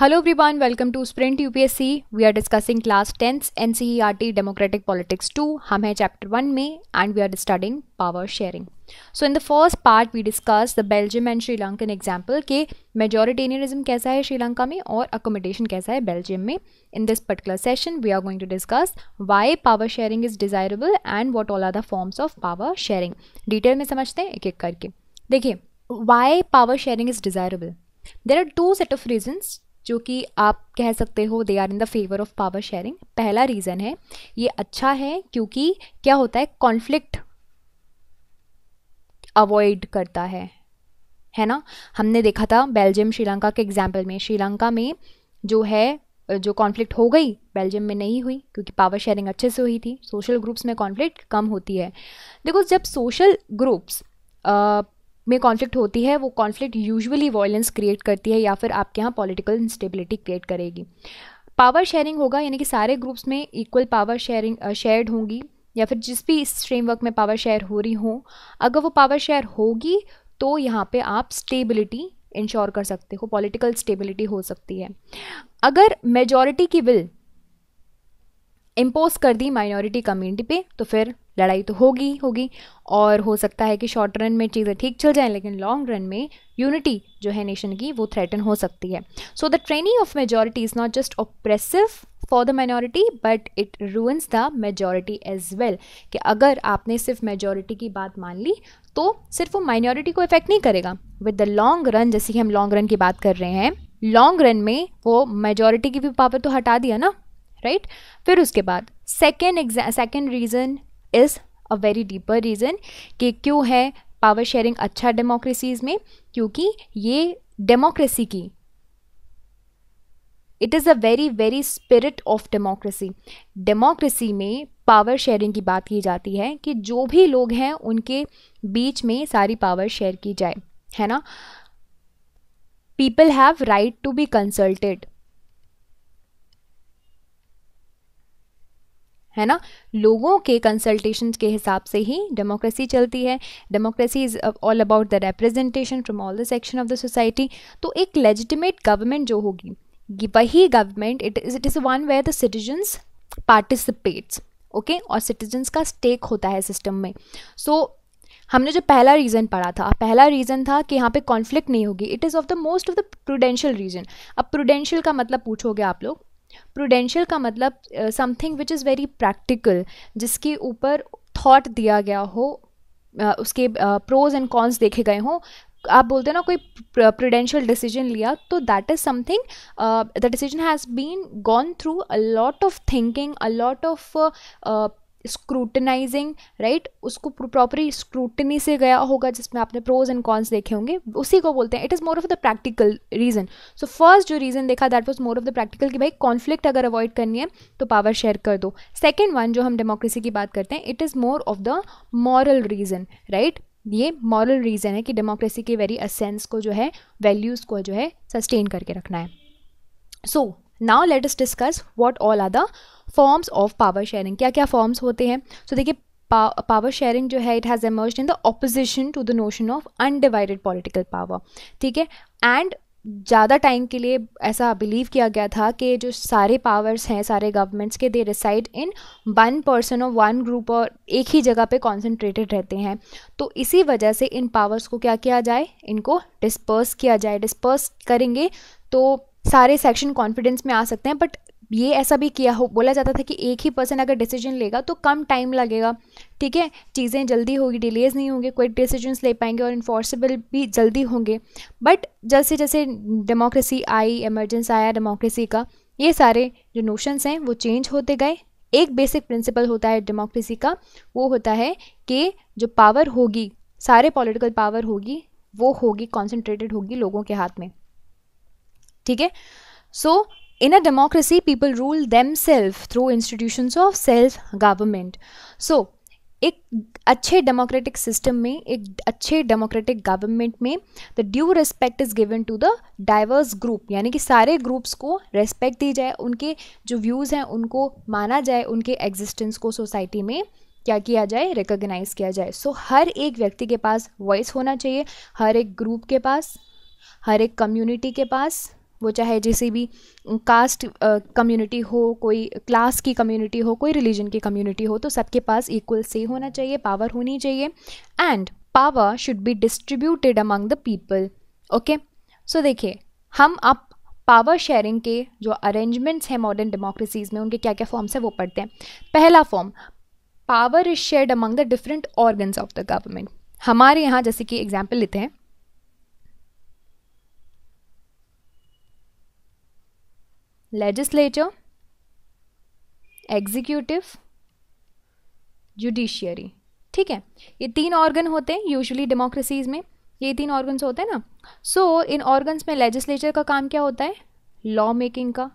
Hello ब्रिबान welcome to Sprint UPSC we are discussing class tenth N C T democratic politics two हम है chapter one में and we are starting power sharing so in the first part we discuss the Belgium and Sri Lankan example के majoritarianism कैसा है श्रीलंका में और accommodation कैसा है बेल्जियम में in this particular session we are going to discuss why power sharing is desirable and what all are the forms of power sharing detail में समझते हैं एक एक करके देखिए why power sharing is desirable there are two set of reasons जो कि आप कह सकते हो they are in the favour of power sharing पहला रीज़न है ये अच्छा है क्योंकि क्या होता है कॉन्फ्लिक्ट अवॉइड करता है है ना हमने देखा था बेल्जियम श्रीलंका के एग्जाम्पल में श्रीलंका में जो है जो कॉन्फ्लिक्ट हो गई बेल्जियम में नहीं हुई क्योंकि पावर शेयरिंग अच्छे से हुई थी सोशल ग्रुप्स में कॉन्फ्लिक्ट कम होती है देखो जब सोशल ग्रुप्स में कॉन्फ्लिक्ट होती है वो कॉन्फ्लिक्ट यूजुअली वॉयलेंस क्रिएट करती है या फिर आपके यहाँ पॉलिटिकल इंस्टेबिलिटी क्रिएट करेगी पावर शेयरिंग होगा यानी कि सारे ग्रुप्स में इक्वल पावर शेयरिंग शेयर्ड होंगी या फिर जिस भी इस फ्रेमवर्क में पावर शेयर हो रही हो अगर वो पावर शेयर होगी तो यहाँ पे आप स्टेबिलिटी इंश्योर कर सकते हो पॉलिटिकल स्टेबिलिटी हो सकती है अगर मेजॉरिटी की विल इम्पोज कर दी माइनॉरिटी कम्युनिटी पे तो फिर लड़ाई तो होगी होगी और हो सकता है कि शॉर्ट रन में चीज़ें ठीक चल जाएं लेकिन लॉन्ग रन में यूनिटी जो है नेशन की वो थ्रेटन हो सकती है so the training of majority is not just oppressive for the minority but it ruins the majority as well कि अगर आपने सिर्फ मेजॉरिटी की बात मान ली तो सिर्फ वो माइनॉरिटी को इफेक्ट नहीं करेगा विद द लॉन्ग रन जैसे कि हम लॉन्ग रन की बात कर रहे हैं लॉन्ग रन में वो मेजॉरिटी की भी पावर तो हटा दिया ना राइट फिर उसके बाद सेकेंड एग्जा second reason is a very deeper reason कि क्यों है पावर शेयरिंग अच्छा डेमोक्रेसीज में क्योंकि ये डेमोक्रेसी की it is a very very spirit of democracy democracy में पावर शेयरिंग की बात की जाती है कि जो भी लोग हैं उनके बीच में सारी पावर शेयर की जाए है ना people have right to be consulted है ना लोगों के कंसल्टेशन के हिसाब से ही डेमोक्रेसी चलती है democracy is all about the representation from all the section of the society तो एक लेजिटिमेट गवर्नमेंट जो होगी वही government it is it is one where the citizens participates okay और सिटीजन्स का स्टेक होता है सिस्टम में सो so, हमने जो पहला रीज़न पढ़ा था पहला रीज़न था कि यहाँ पे कॉन्फ्लिक्ट नहीं होगी it is of the most of the prudential reason अब प्रूडेंशियल का मतलब पूछोगे आप लोग प्रूडेंशियल का मतलब something which is very practical जिसके ऊपर थॉट दिया गया हो uh, उसके प्रोज एंड कॉन्स देखे गए हों आप बोलते हैं ना कोई प्रूडेंशियल डिसीजन लिया तो that is something the decision has been gone through a lot of thinking a lot of scrutinizing right उसको प्रॉपरली स्क्रूटनी से गया होगा जिसमें आपने प्रोज एंड कॉन्स देखे होंगे उसी को बोलते हैं it is more of the practical reason so first जो रीज़न देखा that was more of the practical कि भाई कॉन्फ्लिक्ट अगर अवॉइड करनी है तो पावर शेयर कर दो सेकेंड वन जो हम डेमोक्रेसी की बात करते हैं it is more of the moral reason right ये मॉरल रीज़न है कि डेमोक्रेसी के वेरी असेंस को जो है वैल्यूज़ को जो है सस्टेन करके रखना है so so, now let us discuss what all are the forms of power sharing क्या क्या फॉर्म्स होते हैं सो so, देखिए पावर शेयरिंग जो है it has emerge in the opposition to the notion of undivided political power ठीक है and ज़्यादा टाइम के लिए ऐसा बिलीव किया गया था कि जो सारे पावर्स हैं सारे गवर्नमेंट्स के they reside in one person और वन ग्रुप और एक ही जगह पे कॉन्सेंट्रेटेड रहते हैं तो इसी वजह से इन पावर्स को क्या किया जाए इनको डिस्पर्स किया जाए डिस्पर्स करेंगे तो सारे सेक्शन कॉन्फिडेंस में आ सकते हैं बट ये ऐसा भी किया हो बोला जाता था कि एक ही पर्सन अगर डिसीजन लेगा तो कम टाइम लगेगा ठीक है चीज़ें जल्दी होगी डिलेज नहीं होंगे कोई डिसीजंस ले पाएंगे और इन्फोर्सेबल भी जल्दी होंगे बट जैसे जैसे डेमोक्रेसी आई एमरजेंस आया डेमोक्रेसी का ये सारे जो नोशंस हैं वो चेंज होते गए एक बेसिक प्रिंसिपल होता है डेमोक्रेसी का वो होता है कि जो पावर होगी सारे पॉलिटिकल पावर होगी वो होगी कॉन्सेंट्रेटेड होगी लोगों के हाथ में ठीक है so in a democracy people rule themselves through institution of self government so एक अच्छे डेमोक्रेटिक सिस्टम में एक अच्छे डेमोक्रेटिक गवर्नमेंट में the due respect is given to the diverse group यानी कि सारे ग्रुप्स को रेस्पेक्ट दी जाए उनके जो व्यूज़ हैं उनको माना जाए उनके एग्जिस्टेंस को सोसाइटी में क्या किया जाए रिकोगनाइज किया जाए सो so, हर एक व्यक्ति के पास वॉइस होना चाहिए हर एक ग्रुप के पास हर एक कम्युनिटी के पास वो चाहे जैसे भी कास्ट कम्युनिटी हो कोई क्लास की कम्युनिटी हो कोई रिलीजन की कम्युनिटी हो तो सबके पास इक्वल से होना चाहिए पावर होनी चाहिए and power should be distributed among the people okay so देखिए हम आप पावर शेयरिंग के जो अरेंजमेंट्स हैं मॉडर्न डेमोक्रेसीज़ में उनके क्या क्या फॉर्म्स हैं वो पढ़ते हैं पहला form power is shared among the different organs of the government हमारे यहाँ जैसे कि एग्जाम्पल लेते हैं लेजिस्लेचर एग्जीक्यूटिव जुडिशियरी ठीक है ये तीन ऑर्गन होते हैं यूजुअली डेमोक्रेसीज में ये तीन ऑर्गन्स होते हैं ना सो so, इन ऑर्गन्स में लेजिस्लेचर का काम क्या होता है लॉ मेकिंग का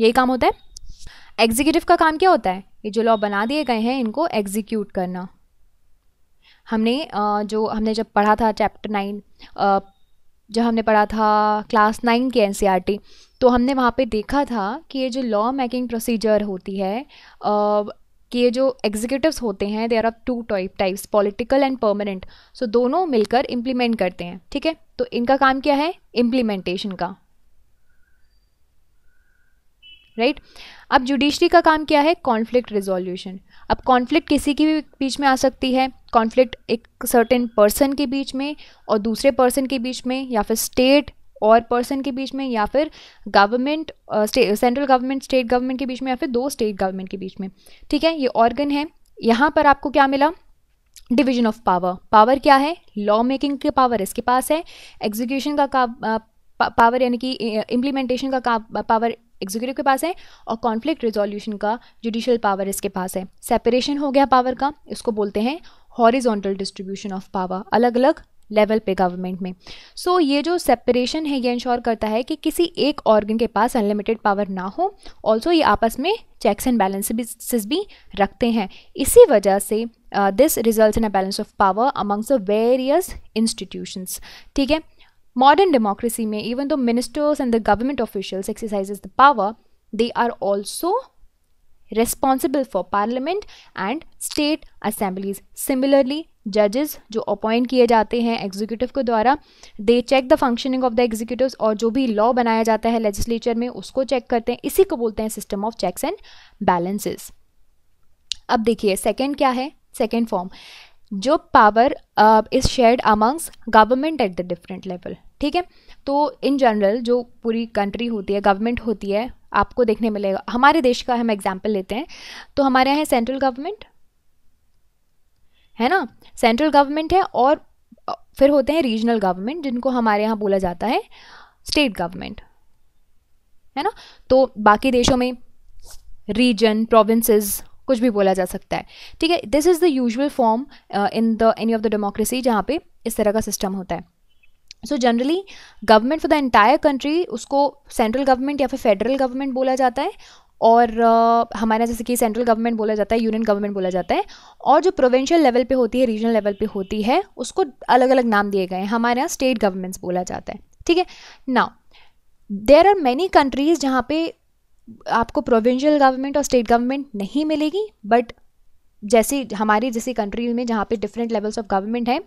यही काम होता है एग्जीक्यूटिव का काम क्या होता है ये जो लॉ बना दिए गए हैं इनको एग्जीक्यूट करना हमने जो हमने जब पढ़ा था चैप्टर नाइन जब हमने पढ़ा था क्लास नाइन के एन e तो हमने वहाँ पे देखा था कि ये जो लॉ मेकिंग प्रोसीजर होती है कि ये जो एग्जीक्यूटिव होते हैं they are of two type types political and permanent so दोनों मिलकर इम्प्लीमेंट करते हैं ठीक है तो इनका काम क्या है इम्प्लीमेंटेशन का राइट right? अब जुडिशरी का काम क्या है कॉन्फ्लिक्ट रिजोल्यूशन अब कॉन्फ्लिक्ट किसी के भी बीच में आ सकती है कॉन्फ्लिक्ट एक सर्टेन पर्सन के बीच में और दूसरे पर्सन के बीच में या फिर स्टेट और पर्सन के बीच में या फिर government central government state government के बीच में या फिर दो स्टेट गवर्नमेंट के बीच में ठीक है ये ऑर्गन है यहाँ पर आपको क्या मिला डिवीजन ऑफ पावर पावर क्या है लॉ मेकिंग की पावर इसके पास है एग्जीक्यूशन का, का पावर uh, यानी कि इम्प्लीमेंटेशन uh, का, का पावर एग्जीक्यूटिव के पास है और कॉन्फ्लिक्ट रिजोल्यूशन का जुडिशल पावर इसके पास है सेपरेशन हो गया पावर का इसको बोलते हैं हॉरिजोंटल डिस्ट्रीब्यूशन ऑफ पावर अलग अलग लेवल पे गवर्नमेंट में सो so, ये जो सेपरेशन है ये इंश्योर करता है कि किसी एक ऑर्गन के पास अनलिमिटेड पावर ना हो ऑल्सो ये आपस में चेक्स एंड बैलेंसेस भी रखते हैं इसी वजह से this result in a balance of power amongst the various institutions ठीक है मॉडर्न डेमोक्रेसी में even though ministers and the government officials exercises the power they are also responsible for parliament and state assemblies similarly जजेस जो appoint किए जाते हैं executive के द्वारा they check the functioning of the executive और जो भी लॉ बनाया जाता है लेजिस्लेचर में उसको चेक करते हैं इसी को बोलते हैं system of checks and balances अब देखिए सेकेंड क्या है सेकेंड फॉर्म जो power is shared amongst government at the different level ठीक है तो इन जनरल जो पूरी कंट्री होती है गवर्नमेंट होती है आपको देखने मिलेगा हमारे देश का हम एग्जाम्पल लेते हैं तो हमारे यहाँ है सेंट्रल गवर्नमेंट है ना सेंट्रल गवर्नमेंट है और uh, फिर होते हैं रीजनल गवर्नमेंट जिनको हमारे यहाँ बोला जाता है स्टेट गवर्नमेंट है ना तो बाकी देशों में रीजन प्रोविंसेस कुछ भी बोला जा सकता है ठीक है this is the usual form in the any of the democracy जहाँ पे इस तरह का सिस्टम होता है so generally government for the entire country उसको सेंट्रल गवर्नमेंट या फिर फेडरल गवर्नमेंट बोला जाता है और uh, हमारे जैसे कि सेंट्रल गवर्नमेंट बोला जाता है यूनियन गवर्नमेंट बोला जाता है और जो प्रोविंशियल लेवल पे होती है रीजनल लेवल पे होती है उसको अलग अलग नाम दिए गए हैं हमारे यहाँ स्टेट गवर्नमेंट्स बोला जाता है ठीक है ना देर आर मैनी कंट्रीज़ जहाँ पे आपको प्रोविंशियल गवर्नमेंट और स्टेट गवर्नमेंट नहीं मिलेगी बट जैसे हमारी जैसी कंट्री में जहाँ पे डिफरेंट लेवल्स ऑफ गवर्नमेंट हैं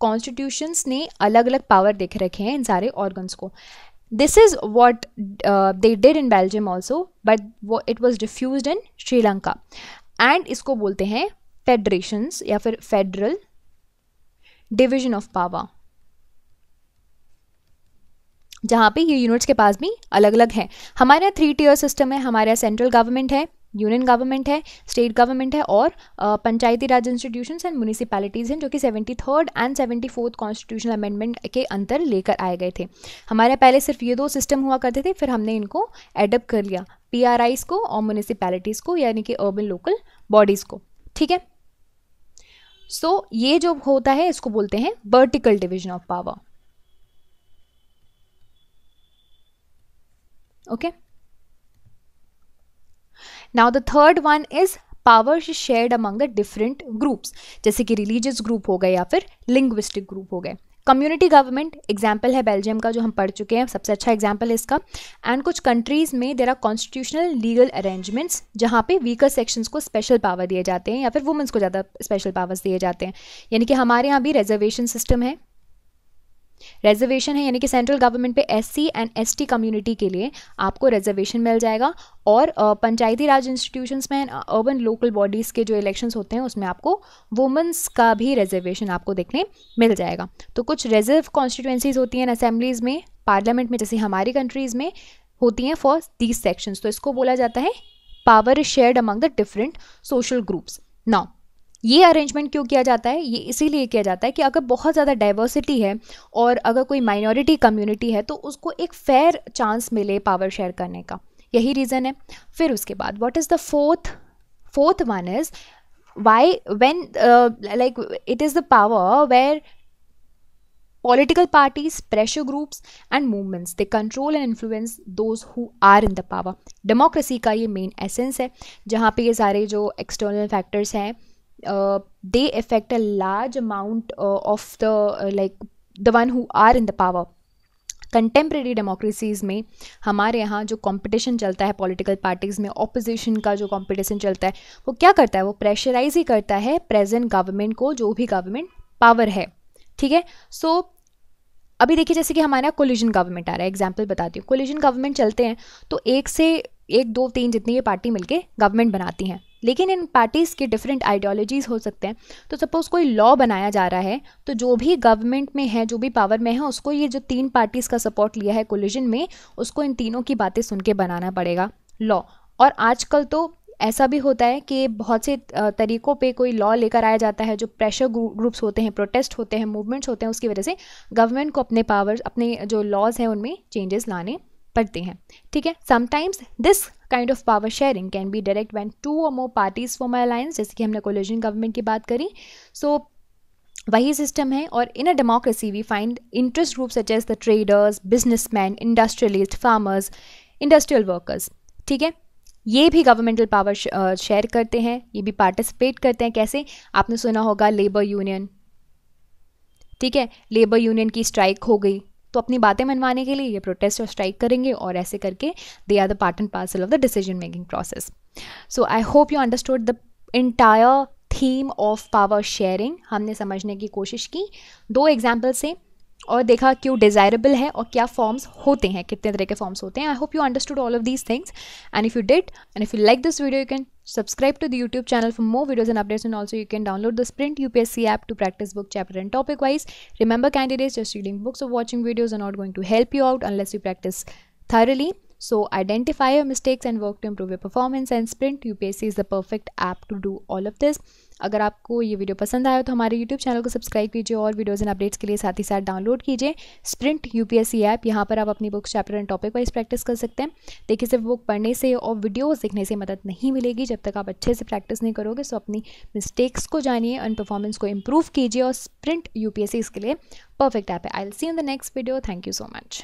कॉन्स्टिट्यूशंस ने अलग अलग पावर देख रखे हैं इन सारे ऑर्गन्स को this is what they did in Belgium also but it was diffuse in Sri Lanka and इसको बोलते हैं फेडरेशंस या फिर फेडरल डिविजन ऑफ पावर जहाँ पे ये यूनिट्स के पास भी अलग अलग हैं हमारे यहाँ थ्री टीयर सिस्टम है हमारे यहाँ सेंट्रल गवर्नमेंट है यूनियन गवर्नमेंट है स्टेट गवर्नमेंट है और Panchayati Raj institution and municipalities हैं जो कि seventy third and seventy fourth constitutional amendment के अंतर लेकर आए गए थे हमारे पहले सिर्फ ये दो सिस्टम हुआ करते थे फिर हमने इनको एडप्ट कर लिया पी आर आईज को और म्यूनिसिपैलिटीज़ को यानी कि अर्बन लोकल बॉडीज़ को ठीक है सो so, ये जो होता है इसको बोलते हैं vertical division of power okay now the third one is powers shared among the different groups जैसे कि रिलीजियस ग्रुप हो गए या फिर लिंग्विस्टिक ग्रुप हो गए कम्युनिटी गवर्नमेंट एग्जाम्पल है बेल्जियम का जो हम पढ़ चुके हैं सबसे अच्छा एग्जाम्पल है इसका एंड कुछ कंट्रीज़ में there are constitutional legal arrangements जहाँ पे वीकर सेक्शंस को स्पेशल पावर दिए जाते हैं या फिर वुमेंस को ज़्यादा स्पेशल पावर्स दिए जाते हैं यानी कि हमारे यहाँ भी रिजर्वेशन सिस्टम है रिजर्वेशन है यानी कि सेंट्रल गवर्नमेंट पे एससी एंड एसटी कम्युनिटी के लिए आपको रिजर्वेशन मिल जाएगा और पंचायती राज इंस्टीट्यूशंस में अर्बन लोकल बॉडीज़ के जो इलेक्शंस होते हैं उसमें आपको वुमेंस का भी रिजर्वेशन आपको देखने मिल जाएगा तो कुछ रिजर्व कॉन्स्टिट्यूंसीज होती हैं असेंबलीज़ में पार्लियामेंट में जैसे हमारी कंट्रीज़ में होती हैं फॉर दीज सेक्शंस तो इसको बोला जाता है power is shared among the different social groups now ये अरेंजमेंट क्यों किया जाता है ये इसीलिए किया जाता है कि अगर बहुत ज़्यादा डाइवर्सिटी है और अगर कोई माइनॉरिटी कम्युनिटी है तो उसको एक फेयर चांस मिले पावर शेयर करने का यही रीज़न है फिर उसके बाद what is the fourth fourth one is why when like it is the power where political parties pressure groups and movements they control and influence those who are in the power democracy का ये main essence है जहाँ पे ये सारे जो external factors हैं Uh, they affect a large amount uh, of the uh, like the one who are in the power contemporary democracies में हमारे यहाँ जो कंपटीशन चलता है पॉलिटिकल पार्टीज़ में ऑपोजिशन का जो कंपटीशन चलता है वो क्या करता है वो प्रेशराइज ही करता है प्रेजेंट गवर्नमेंट को जो भी गवर्नमेंट पावर है ठीक है सो अभी देखिए जैसे कि हमारे यहाँ कोलिजन गवर्नमेंट आ रहा है एग्जाम्पल बताती हूँ कोलिजन गवर्नमेंट चलते हैं तो एक से एक दो तीन जितनी ये पार्टी मिलकर गवर्नमेंट बनाती हैं लेकिन इन पार्टीज़ के डिफरेंट आइडियोलॉजीज़ हो सकते हैं तो सपोज़ कोई लॉ बनाया जा रहा है तो जो भी गवर्नमेंट में है जो भी पावर में है उसको ये जो तीन पार्टीज़ का सपोर्ट लिया है कोलिजन में उसको इन तीनों की बातें सुन के बनाना पड़ेगा लॉ और आजकल तो ऐसा भी होता है कि बहुत से तरीक़ों पे कोई लॉ लेकर आया जाता है जो प्रेशर ग्रुप्स होते हैं प्रोटेस्ट होते हैं मूवमेंट्स होते हैं उसकी वजह से गवर्नमेंट को अपने पावर्स अपने जो लॉज हैं उनमें चेंजेस लाने पढ़ते हैं ठीक है sometimes this kind of power sharing can be direct when two or more parties my alliance जैसे कि हमने कोलिजन गवर्नमेंट की बात करी सो so, वही सिस्टम है और in a democracy we find interest group such as the traders businessman industrialist farmers industrial workers ठीक है ये भी गवर्नमेंटल पावर शेयर करते हैं ये भी पार्टिसिपेट करते हैं कैसे आपने सुना होगा लेबर यूनियन ठीक है लेबर यूनियन की स्ट्राइक हो गई तो अपनी बातें मनवाने के लिए ये प्रोटेस्ट और स्ट्राइक करेंगे और ऐसे करके they are the part and parcel of the decision making process so I hope you understood the entire theme of power sharing हमने समझने की कोशिश की दो एग्जाम्पल से और देखा क्यों डिज़ायरेबल है और क्या फॉर्म्स होते हैं कितने तरह के फॉर्म्स होते हैं I hope you understood all of these things and if you did and if you like this video you can Subscribe to the YouTube channel for more videos and updates and also you can download the Sprint UPSC app to practice book chapter and topic wise. Remember candidates just reading books or watching videos are not going to help you out unless you practice thoroughly. So identify your mistakes and work to improve your performance and Sprint UPSC is the perfect app to do all of this. अगर आपको ये video पसंद आया तो हमारे YouTube channel को subscribe कीजिए और वीडियोज़ एंड अपडेट्स के लिए साथ ही साथ डाउनलोड कीजिए स्प्रिंट यूपीएससी ऐप यहाँ पर आप अपनी books chapter and topic wise practice कर सकते हैं देखिए सिर्फ बुक पढ़ने से और वीडियोस देखने से मदद नहीं मिलेगी जब तक आप अच्छे से प्रैक्टिस नहीं करोगे सो अपनी मिस्टेक्स को जानिए एंड परफॉर्मेंस को इम्प्रूव कीजिए और स्प्रिंट यू इसके लिए परफेक्ट ऐप है I'll see in the next video thank you so much